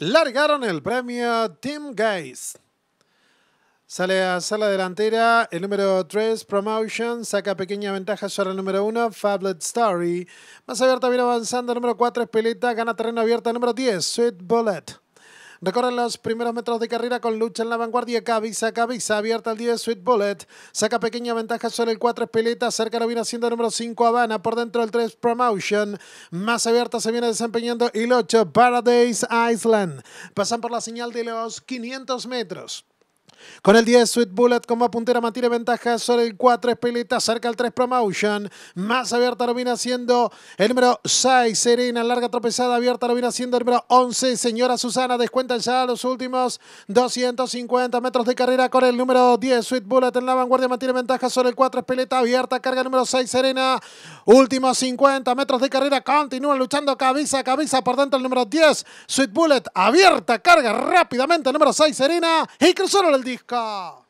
largaron el premio Team Guys. Sale a sala delantera el número 3, Promotion. Saca pequeña ventaja sobre el número 1, Fablet Story. Más abierta viene avanzando el número 4, Espeleta. Gana terreno abierto el número 10, Sweet Bullet. Recorren los primeros metros de carrera con lucha en la vanguardia. Cabisa, cabisa, abierta el 10 Sweet Bullet. Saca pequeña ventaja sobre el 4 Espeleta. Cerca lo viene haciendo el número 5 Habana. Por dentro el 3 Promotion. Más abierta se viene desempeñando el 8 Paradise Island. Pasan por la señal de los 500 metros. Con el 10, Sweet Bullet como puntera mantiene ventaja sobre el 4, Espelita cerca el 3 Promotion. Más abierta lo viene haciendo el número 6, Serena, larga tropezada, abierta lo viene haciendo el número 11, Señora Susana. Descuenta ya los últimos 250 metros de carrera con el número 10, Sweet Bullet en la vanguardia, mantiene ventaja sobre el 4, Espelita abierta, carga número 6, Serena. Últimos 50 metros de carrera, continúa luchando cabeza a cabeza por dentro el número 10, Sweet Bullet, abierta, carga rápidamente el número 6, Serena y solo el 10. música.